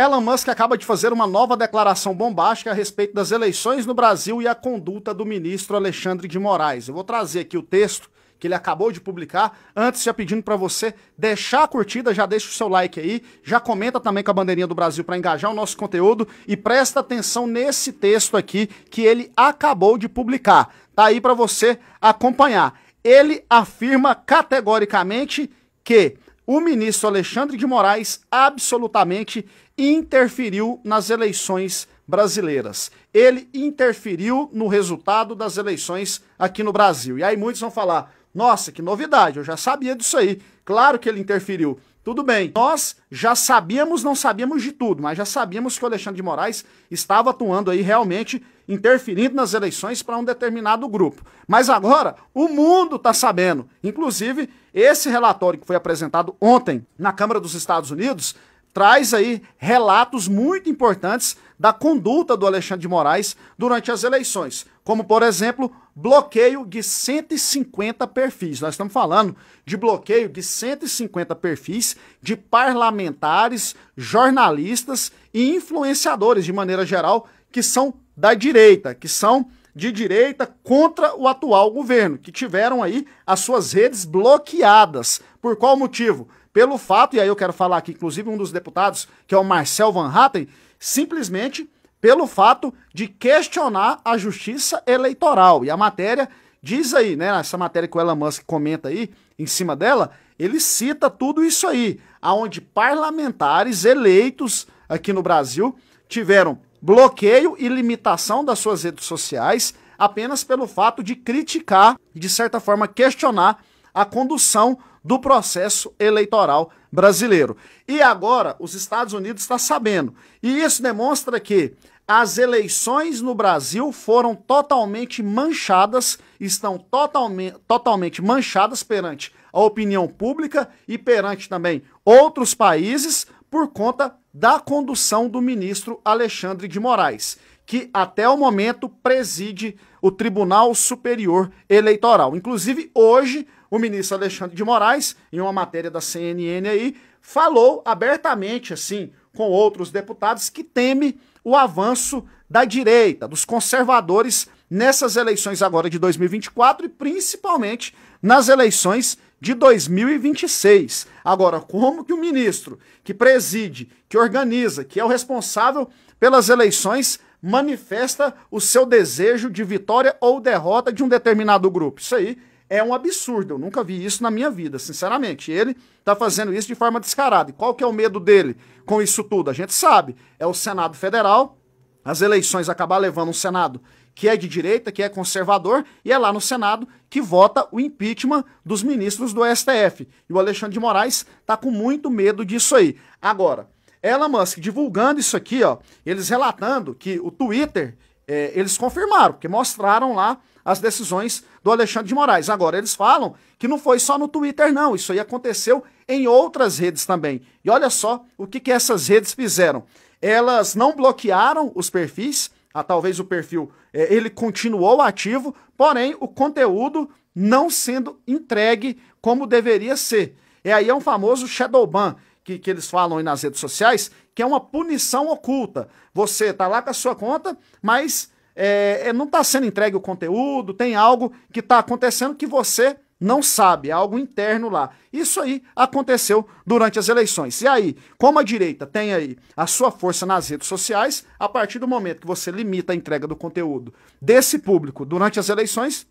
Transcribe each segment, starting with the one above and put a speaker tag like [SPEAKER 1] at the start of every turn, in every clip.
[SPEAKER 1] Elon Musk acaba de fazer uma nova declaração bombástica a respeito das eleições no Brasil e a conduta do ministro Alexandre de Moraes. Eu vou trazer aqui o texto que ele acabou de publicar. Antes, já pedindo para você deixar a curtida, já deixa o seu like aí, já comenta também com a bandeirinha do Brasil para engajar o nosso conteúdo e presta atenção nesse texto aqui que ele acabou de publicar. Tá aí para você acompanhar. Ele afirma categoricamente que o ministro Alexandre de Moraes absolutamente interferiu nas eleições brasileiras. Ele interferiu no resultado das eleições aqui no Brasil. E aí muitos vão falar: nossa, que novidade, eu já sabia disso aí. Claro que ele interferiu. Tudo bem, nós já sabíamos, não sabíamos de tudo, mas já sabíamos que o Alexandre de Moraes estava atuando aí realmente interferindo nas eleições para um determinado grupo. Mas agora o mundo está sabendo. Inclusive, esse relatório que foi apresentado ontem na Câmara dos Estados Unidos traz aí relatos muito importantes da conduta do Alexandre de Moraes durante as eleições, como por exemplo, bloqueio de 150 perfis. Nós estamos falando de bloqueio de 150 perfis de parlamentares, jornalistas e influenciadores de maneira geral que são da direita, que são de direita contra o atual governo, que tiveram aí as suas redes bloqueadas. Por qual motivo? Pelo fato, e aí eu quero falar aqui, inclusive um dos deputados, que é o Marcel Van Hatten, simplesmente pelo fato de questionar a justiça eleitoral. E a matéria diz aí, né, essa matéria que o Elon Musk comenta aí, em cima dela, ele cita tudo isso aí, aonde parlamentares eleitos aqui no Brasil tiveram bloqueio e limitação das suas redes sociais apenas pelo fato de criticar e, de certa forma, questionar a condução do processo eleitoral brasileiro. E agora os Estados Unidos está sabendo. E isso demonstra que as eleições no Brasil foram totalmente manchadas, estão totalmente, totalmente manchadas perante a opinião pública e perante também outros países por conta da condução do ministro Alexandre de Moraes, que até o momento preside o Tribunal Superior Eleitoral. Inclusive, hoje, o ministro Alexandre de Moraes, em uma matéria da CNN aí, falou abertamente, assim, com outros deputados, que teme o avanço da direita, dos conservadores nessas eleições agora de 2024 e principalmente nas eleições de 2026. Agora, como que o ministro que preside, que organiza, que é o responsável pelas eleições, manifesta o seu desejo de vitória ou derrota de um determinado grupo? Isso aí é um absurdo. Eu nunca vi isso na minha vida, sinceramente. Ele está fazendo isso de forma descarada. E qual que é o medo dele com isso tudo? A gente sabe. É o Senado Federal. As eleições acabar levando um Senado que é de direita, que é conservador, e é lá no Senado que vota o impeachment dos ministros do STF. E o Alexandre de Moraes está com muito medo disso aí. Agora, Elon Musk divulgando isso aqui, ó, eles relatando que o Twitter, é, eles confirmaram, que mostraram lá as decisões do Alexandre de Moraes. Agora, eles falam que não foi só no Twitter, não. Isso aí aconteceu em outras redes também. E olha só o que, que essas redes fizeram. Elas não bloquearam os perfis, ah, talvez o perfil é, ele continuou ativo, porém o conteúdo não sendo entregue como deveria ser. E aí é um famoso shadow ban que, que eles falam aí nas redes sociais, que é uma punição oculta. Você está lá com a sua conta, mas é, é não está sendo entregue o conteúdo, tem algo que está acontecendo que você não sabe, é algo interno lá. Isso aí aconteceu durante as eleições. E aí, como a direita tem aí a sua força nas redes sociais, a partir do momento que você limita a entrega do conteúdo desse público durante as eleições,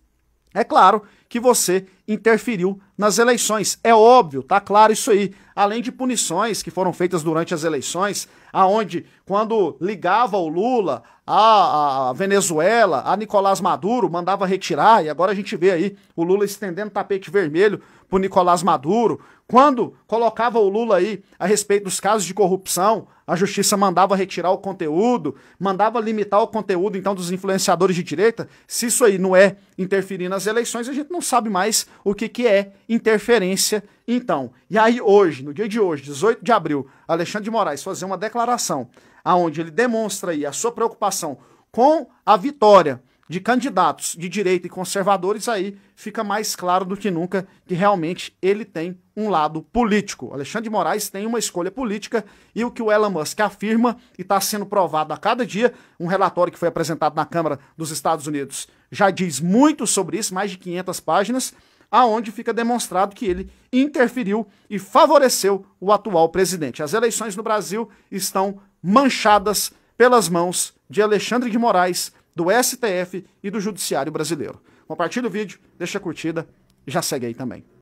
[SPEAKER 1] é claro que você interferiu nas eleições. É óbvio, tá claro isso aí além de punições que foram feitas durante as eleições, aonde quando ligava o Lula à, Venezuela, a Nicolás Maduro, mandava retirar, e agora a gente vê aí o Lula estendendo tapete vermelho para Nicolás Maduro, quando colocava o Lula aí a respeito dos casos de corrupção, a justiça mandava retirar o conteúdo, mandava limitar o conteúdo então dos influenciadores de direita. Se isso aí não é interferir nas eleições, a gente não sabe mais o que, que é interferência então, e aí hoje, no dia de hoje, 18 de abril, Alexandre de Moraes fazer uma declaração aonde ele demonstra aí a sua preocupação com a vitória de candidatos de direita e conservadores, aí fica mais claro do que nunca que realmente ele tem um lado político. Alexandre de Moraes tem uma escolha política e o que o Elon Musk afirma e está sendo provado a cada dia, um relatório que foi apresentado na Câmara dos Estados Unidos já diz muito sobre isso, mais de 500 páginas, aonde fica demonstrado que ele interferiu e favoreceu o atual presidente. As eleições no Brasil estão manchadas pelas mãos de Alexandre de Moraes, do STF e do Judiciário Brasileiro. Compartilhe o vídeo, deixa a curtida e já segue aí também.